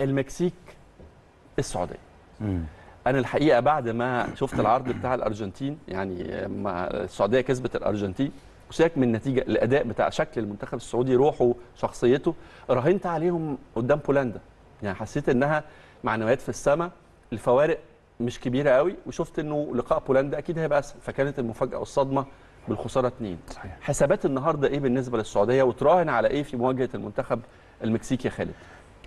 المكسيك السعوديه مم. انا الحقيقه بعد ما شفت العرض بتاع الارجنتين يعني ما السعوديه كسبت الارجنتين وسيبك من النتيجه الاداء بتاع شكل المنتخب السعودي روحه شخصيته راهنت عليهم قدام بولندا يعني حسيت انها معنويات في السماء الفوارق مش كبيره قوي وشفت انه لقاء بولندا اكيد هيبقى اسهل فكانت المفاجاه والصدمه بالخساره 2 حسابات النهارده ايه بالنسبه للسعوديه وتراهن على ايه في مواجهه المنتخب المكسيكي خالد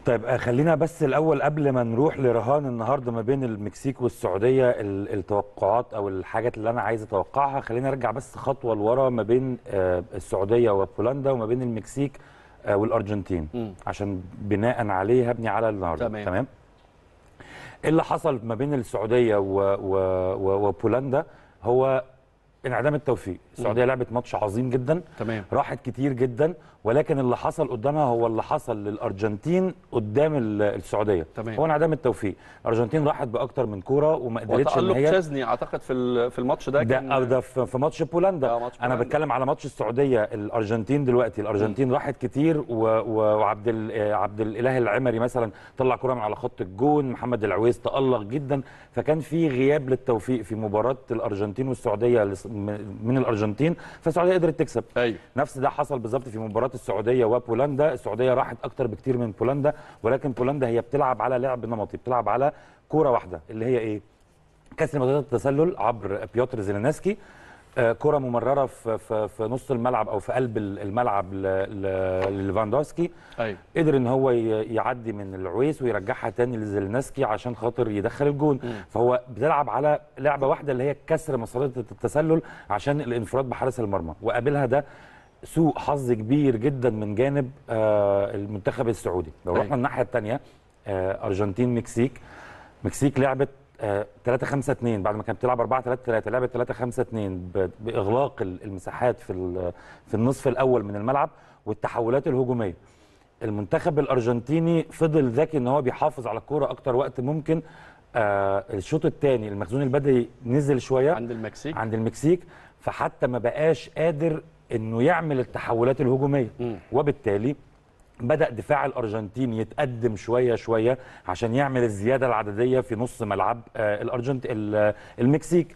طيب آه، خلينا بس الاول قبل ما نروح لرهان النهارده ما بين المكسيك والسعوديه التوقعات او الحاجات اللي انا عايز اتوقعها خلينا ارجع بس خطوه لورا ما بين آه، السعوديه وبولندا وما بين المكسيك آه، والارجنتين م. عشان بناء عليه هبني على النهارده تمام, تمام؟ إيه اللي حصل ما بين السعوديه وبولندا هو انعدام التوفيق السعوديه لعبت ماتش عظيم جدا تمام. راحت كتير جدا ولكن اللي حصل قدامها هو اللي حصل للارجنتين قدام السعوديه تمام. هو انعدام التوفيق الارجنتين راحت باكتر من كوره وما قدرتش ان هي تشزني اعتقد في في الماتش ده كان ده, ده في ماتش بولندا. آه، ماتش بولندا انا بتكلم على ماتش السعوديه الارجنتين دلوقتي الارجنتين م. راحت كتير و... وعبد ال... آه، عبد الاله العمري مثلا طلع كوره من على خط الجون محمد العويس تالق جدا فكان في غياب للتوفيق في مباراه الارجنتين والسعوديه من الارجنتين فالسعوديه قدرت تكسب أيوة. نفس ده حصل بالظبط في مباراه السعوديه وبولندا السعوديه راحت اكتر بكتير من بولندا ولكن بولندا هي بتلعب على لعب نمطي بتلعب على كوره واحده اللي هي ايه كسر مضادات التسلل عبر بيوتر زيلينسكي آه، كره ممرره في في نص الملعب او في قلب الملعب لليفاندوفسكي أيوة. قدر ان هو يعدي من العويس ويرجعها تاني لزيلنسكي عشان خاطر يدخل الجون مم. فهو بتلعب على لعبه واحده اللي هي كسر مسارات التسلل عشان الانفراد بحارس المرمى وقابلها ده سوء حظ كبير جدا من جانب آه، المنتخب السعودي لو أيوه. رحنا أيوة. الناحيه الثانيه آه، ارجنتين مكسيك مكسيك لعبت 3 5 2 بعد ما كانت بتلعب 4 3 3 لعبت 3 5 2 باغلاق المساحات في في النصف الاول من الملعب والتحولات الهجوميه المنتخب الارجنتيني فضل ذكي ان هو بيحافظ على الكوره اكتر وقت ممكن آه الشوط الثاني المخزون البدري نزل شويه عند المكسيك عند المكسيك فحتى ما بقاش قادر انه يعمل التحولات الهجوميه م. وبالتالي بدأ دفاع الأرجنتين يتقدم شوية شوية عشان يعمل الزيادة العددية في نص ملعب آه، الأرجنت المكسيك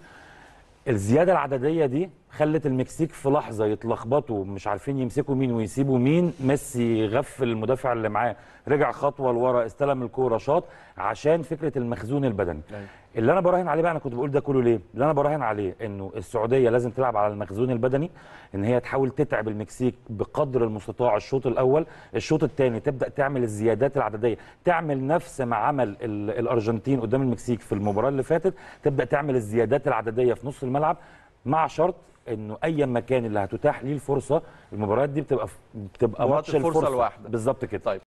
الزيادة العددية دي خلت المكسيك في لحظه يتلخبطوا مش عارفين يمسكوا مين ويسيبوا مين ميسي غفل المدافع اللي معاه رجع خطوه لورا استلم الكوره شاط عشان فكره المخزون البدني أيوة. اللي انا براهن عليه بقى انا كنت بقول ده كله ليه اللي انا براهن عليه انه السعوديه لازم تلعب على المخزون البدني ان هي تحاول تتعب المكسيك بقدر المستطاع الشوط الاول الشوط الثاني تبدا تعمل الزيادات العدديه تعمل نفس ما عمل الارجنتين قدام المكسيك في المباراه اللي فاتت تبدا تعمل الزيادات العدديه في نص الملعب مع شرط انه ايا ما كان اللي هتتاح ليه الفرصه المباريات دي بتبقى بتبقى ماتش الفرصه, الفرصة الواحده بالظبط كده طيب.